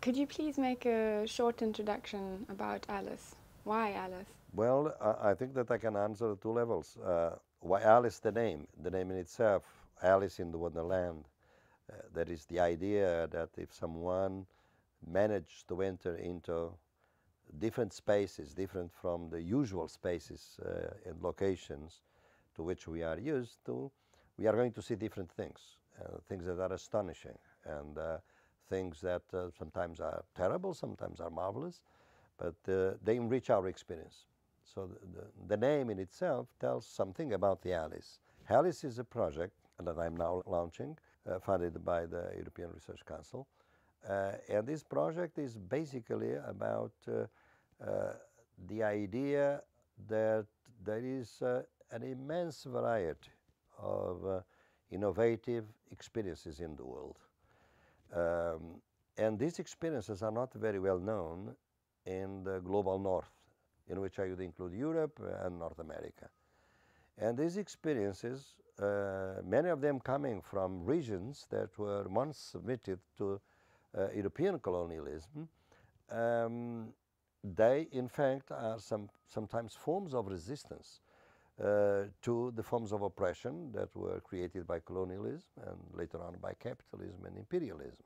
Could you please make a short introduction about Alice? Why Alice? Well, I think that I can answer two levels. Uh, why Alice, the name, the name in itself, Alice in the Wonderland. Uh, that is the idea that if someone managed to enter into different spaces, different from the usual spaces uh, and locations to which we are used to, we are going to see different things, uh, things that are astonishing. And uh, things that uh, sometimes are terrible, sometimes are marvelous, but uh, they enrich our experience. So the, the, the, name in itself tells something about the Alice. Alice is a project that I'm now launching, uh, funded by the European Research Council. Uh, and this project is basically about uh, uh, the idea that there is an immense variety of innovative experiences in the world. Um, and these experiences are not very well known in the global north, in which I would include Europe and North America. And these experiences, uh, many of them coming from regions that were once submitted to uh, European colonialism, um, they in fact are some, sometimes forms of resistance uh, to the forms of oppression that were created by colonialism and later on by capitalism and imperialism.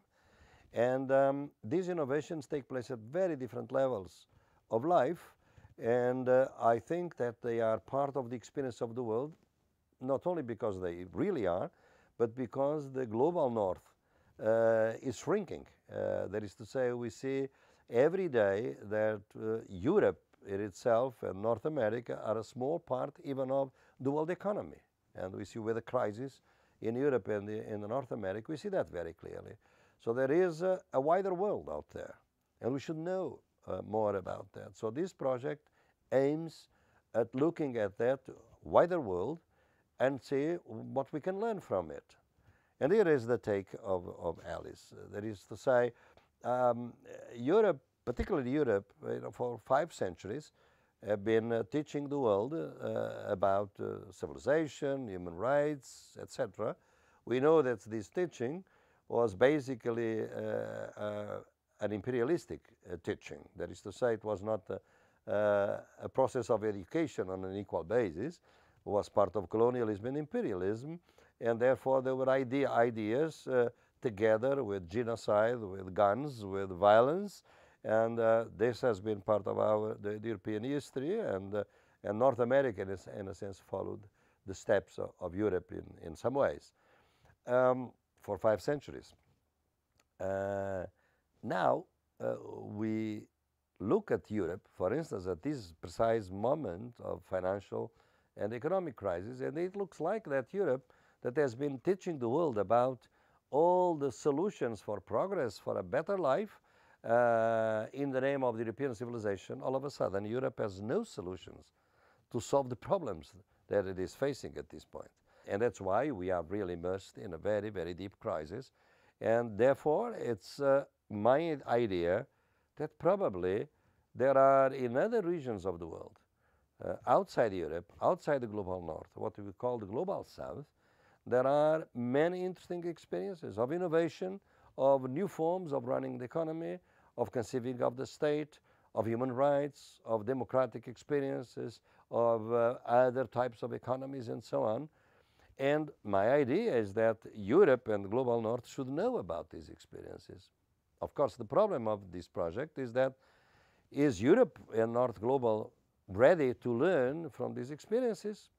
And um, these innovations take place at very different levels of life. And uh, I think that they are part of the experience of the world, not only because they really are, but because the global north uh, is shrinking. Uh, that is to say, we see every day that uh, Europe in itself and North America are a small part even of the world economy. And we see with the crisis in Europe and in North America, we see that very clearly. So there is a, a wider world out there, and we should know uh, more about that. So this project aims at looking at that wider world and see what we can learn from it. And here is the take of, of Alice. Uh, that is to say, um, Europe particularly Europe, uh, you know, for five centuries, have been uh, teaching the world uh, about uh, civilization, human rights, etc. We know that this teaching was basically uh, uh, an imperialistic teaching. That is to say, it was not a process of education on an equal basis. It was part of colonialism and imperialism, and therefore there were idea ideas together with genocide, with guns, with violence, and uh, this has been part of our the, the European history, and, uh, and North America, in a, in a, sense, followed the steps of, of Europe in, in some ways um, for five centuries. Uh, now uh, we look at Europe, for instance, at this precise moment of financial and economic crisis, and it looks like that Europe that has been teaching the world about all the solutions for progress, for a better life, uh, in the name of the European civilization, all of a sudden Europe has no solutions to solve the problems that it is facing at this point. And that's why we are really immersed in a very, very deep crisis. And therefore, it's uh, my idea that probably there are in other regions of the world, uh, outside Europe, outside the global north, what we call the global south, there are many interesting experiences of innovation of new forms of running the economy, of conceiving of the state, of human rights, of democratic experiences, of uh, other types of economies and so on. And my idea is that Europe and Global North should know about these experiences. Of course, the problem of this project is that is Europe and North Global ready to learn from these experiences?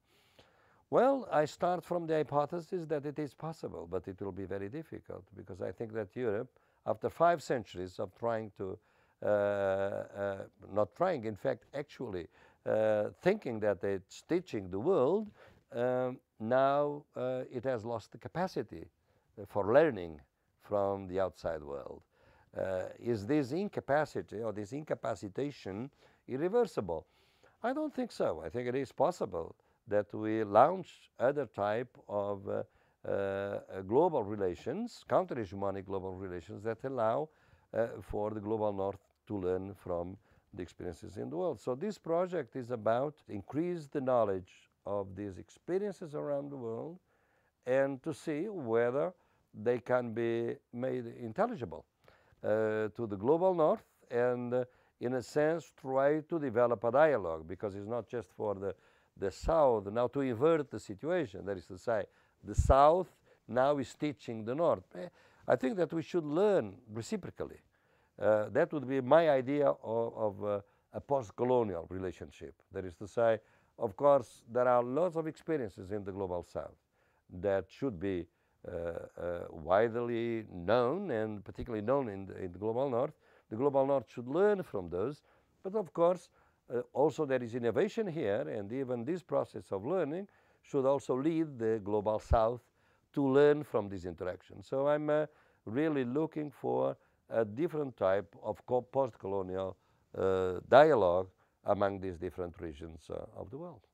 Well, I start from the hypothesis that it is possible, but it will be very difficult because I think that Europe, after five centuries of trying to, uh, uh, not trying, in fact, actually uh, thinking that it's teaching the world, um, now uh, it has lost the capacity for learning from the outside world. Uh, is this incapacity or this incapacitation irreversible? I don't think so. I think it is possible that we launch other type of uh, uh, global relations, counter-hegemonic global relations that allow uh, for the global north to learn from the experiences in the world. So this project is about increase the knowledge of these experiences around the world and to see whether they can be made intelligible uh, to the global north and uh, in a sense try to develop a dialogue because it's not just for the the south, now to invert the situation, that is to say, the south now is teaching the north. Eh, I think that we should learn reciprocally. Uh, that would be my idea of, of uh, a post-colonial relationship. That is to say, of course, there are lots of experiences in the global south that should be uh, uh widely known and particularly known in the, in the global north. The global north should learn from those, but of course, uh, also there is innovation here and even this process of learning should also lead the global south to learn from this interaction. So I'm uh, really looking for a different type of post-colonial uh, dialogue among these different regions uh, of the world.